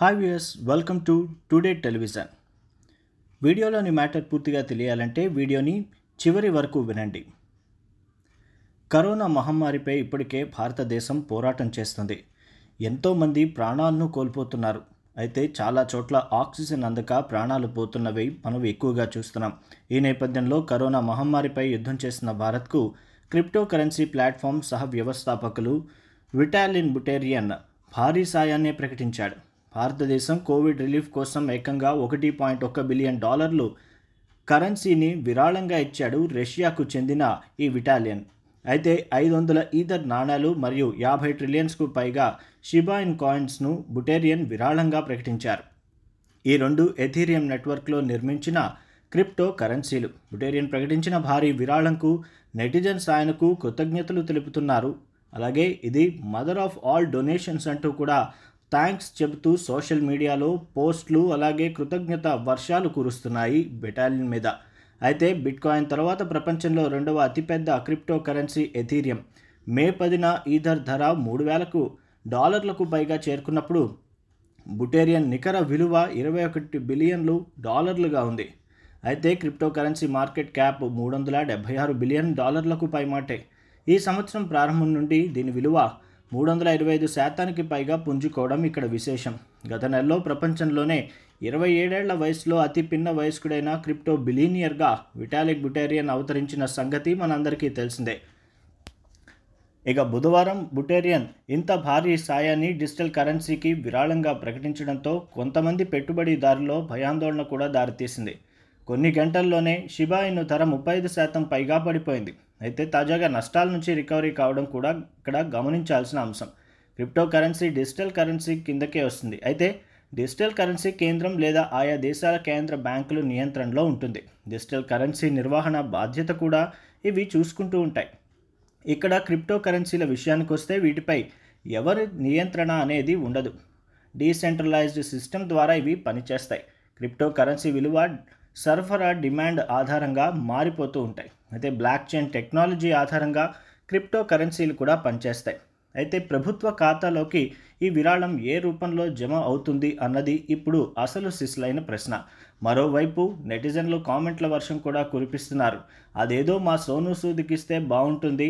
hi viewers welcome to today television వీడియోలోని matter పూర్తిగా తెలియాలంటే వీడియోని చివరి వరకు వినండి కరోనా మహమ్మారిపై ఇప్పటికే భారతదేశం పోరాటం చేస్తుంది ఎంతోమంది ప్రాణాలను కోల్పోతున్నారు అయితే చాలా చోట్ల ఆక్సిజన్ అందక ప్రాణాలు పోతున్నవి మనం ఎక్కువగా చూస్తున్నాం ఈ నేపథ్యంలో కరోనా మహమ్మారిపై యుద్ధం చేస్తున్న భారత్కు క్రిప్టో కరెన్సీ ప్లాట్ఫామ్ సహ వ్యవస్థాపకులు విటాలిన్ బుటేరియన్ భారీ సాయాన్ని ప్రకటించాడు భారతదేశం కోవిడ్ రిలీఫ్ కోసం ఏకంగా ఒకటి పాయింట్ ఒక బిలియన్ డాలర్లు కరెన్సీని విరాళంగా ఇచ్చాడు రష్యాకు చెందిన ఈ విటాలియన్ అయితే ఐదు వందల ఈథర్ నాణాలు మరియు యాభై ట్రిలియన్స్కు పైగా షిబాయిన్ కాయిన్స్ను బుటేరియన్ విరాళంగా ప్రకటించారు ఈ రెండు ఎథీరియం నెట్వర్క్లో నిర్మించిన క్రిప్టో కరెన్సీలు బుటేరియన్ ప్రకటించిన భారీ విరాళంకు నెటిజన్స్ ఆయనకు కృతజ్ఞతలు తెలుపుతున్నారు అలాగే ఇది మదర్ ఆఫ్ ఆల్ డొనేషన్స్ అంటూ కూడా థ్యాంక్స్ చెబుతూ సోషల్ మీడియాలో పోస్ట్లు అలాగే కృతజ్ఞత వర్షాలు కురుస్తున్నాయి బెటాలియన్ మీద అయితే బిట్కాయిన్ తర్వాత ప్రపంచంలో రెండవ అతిపెద్ద క్రిప్టో కరెన్సీ ఎథీరియం మే పదిన ఈథర్ ధర మూడు వేలకు డాలర్లకు పైగా చేరుకున్నప్పుడు బుటేరియన్ నికర విలువ ఇరవై ఒకటి బిలియన్లు డాలర్లుగా ఉంది అయితే క్రిప్టో కరెన్సీ మార్కెట్ క్యాప్ మూడు వందల డెబ్బై ఆరు బిలియన్ డాలర్లకు పైమాటే ఈ సంవత్సరం ప్రారంభం నుండి దీని విలువ మూడు వందల ఇరవై ఐదు శాతానికి పైగా పుంజుకోవడం ఇక్కడ విశేషం గత నెలలో ప్రపంచంలోనే ఇరవై ఏడేళ్ల వయసులో అతి పిన్న వయస్కుడైన క్రిప్టో బిలీనియర్గా విటాలిక్ బుటేరియన్ అవతరించిన సంగతి మనందరికీ తెలిసిందే ఇక బుధవారం బుటేరియన్ ఇంత భారీ సాయాన్ని డిజిటల్ కరెన్సీకి విరాళంగా ప్రకటించడంతో కొంతమంది పెట్టుబడిదారుల్లో భయాందోళన కూడా దారితీసింది కొన్ని గంటల్లోనే షిబాయిను ధర ముప్పై ఐదు శాతం పైగా పడిపోయింది అయితే తాజాగా నష్టాల నుంచి రికవరీ కావడం కూడా ఇక్కడ గమనించాల్సిన అంశం క్రిప్టో కరెన్సీ డిజిటల్ కరెన్సీ కిందకే వస్తుంది అయితే డిజిటల్ కరెన్సీ కేంద్రం లేదా ఆయా దేశాల కేంద్ర బ్యాంకులు నియంత్రణలో ఉంటుంది డిజిటల్ కరెన్సీ నిర్వహణ బాధ్యత కూడా ఇవి చూసుకుంటూ ఉంటాయి ఇక్కడ క్రిప్టో కరెన్సీల విషయానికి వస్తే వీటిపై ఎవరి నియంత్రణ అనేది ఉండదు డీసెంట్రలైజ్డ్ సిస్టమ్ ద్వారా ఇవి పనిచేస్తాయి క్రిప్టో కరెన్సీ విలువ సరఫరా డిమాండ్ ఆధారంగా మారిపోతూ ఉంటాయి అయితే బ్లాక్ చైన్ టెక్నాలజీ ఆధారంగా క్రిప్టో కరెన్సీలు కూడా పనిచేస్తాయి అయితే ప్రభుత్వ ఖాతాలోకి ఈ విరాళం ఏ రూపంలో జమ అవుతుంది అన్నది ఇప్పుడు అసలు సిసులైన ప్రశ్న మరోవైపు నెటిజన్లు కామెంట్ల వర్షం కూడా కురిపిస్తున్నారు అదేదో మా సోను సూదికిస్తే బాగుంటుంది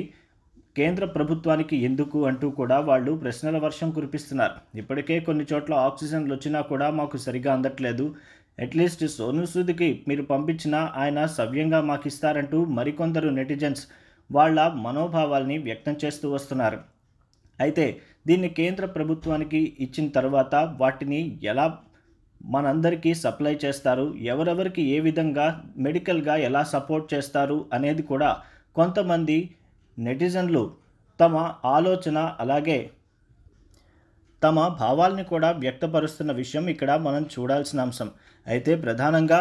కేంద్ర ప్రభుత్వానికి ఎందుకు అంటూ కూడా వాళ్ళు ప్రశ్నల వర్షం కురిపిస్తున్నారు ఇప్పటికే కొన్ని చోట్ల ఆక్సిజన్లు వచ్చినా కూడా మాకు సరిగా అందట్లేదు అట్లీస్ట్ సోను సూద్కి మీరు పంపించినా ఆయన సవ్యంగా మాకు ఇస్తారంటూ మరికొందరు నెటిజన్స్ వాళ్ళ మనోభావాల్ని వ్యక్తం చేస్తూ వస్తున్నారు అయితే దీన్ని కేంద్ర ప్రభుత్వానికి ఇచ్చిన తర్వాత వాటిని ఎలా మనందరికీ సప్లై చేస్తారు ఎవరెవరికి ఏ విధంగా మెడికల్గా ఎలా సపోర్ట్ చేస్తారు అనేది కూడా కొంతమంది నెటిజన్లు తమ ఆలోచన అలాగే తమ భావాల్ని కూడా వ్యక్తపరుస్తున్న విషయం ఇక్కడ మనం చూడాల్సిన అంశం అయితే ప్రధానంగా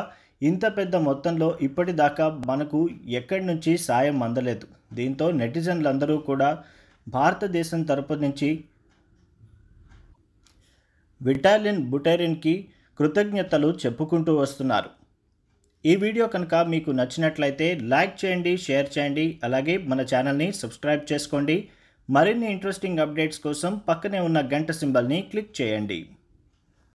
ఇంత పెద్ద మొత్తంలో ఇప్పటిదాకా మనకు ఎక్కడి నుంచి సాయం అందలేదు దీంతో నెటిజన్లందరూ కూడా భారతదేశం తరపు నుంచి విటాలిన్ బుటేరిన్కి కృతజ్ఞతలు చెప్పుకుంటూ వస్తున్నారు ఈ వీడియో కనుక మీకు నచ్చినట్లయితే లైక్ చేయండి షేర్ చేయండి అలాగే మన ఛానల్ని సబ్స్క్రైబ్ చేసుకోండి మరిన్ని ఇంట్రెస్టింగ్ అప్డేట్స్ కోసం పక్కనే ఉన్న గంట సింబల్ని క్లిక్ చేయండి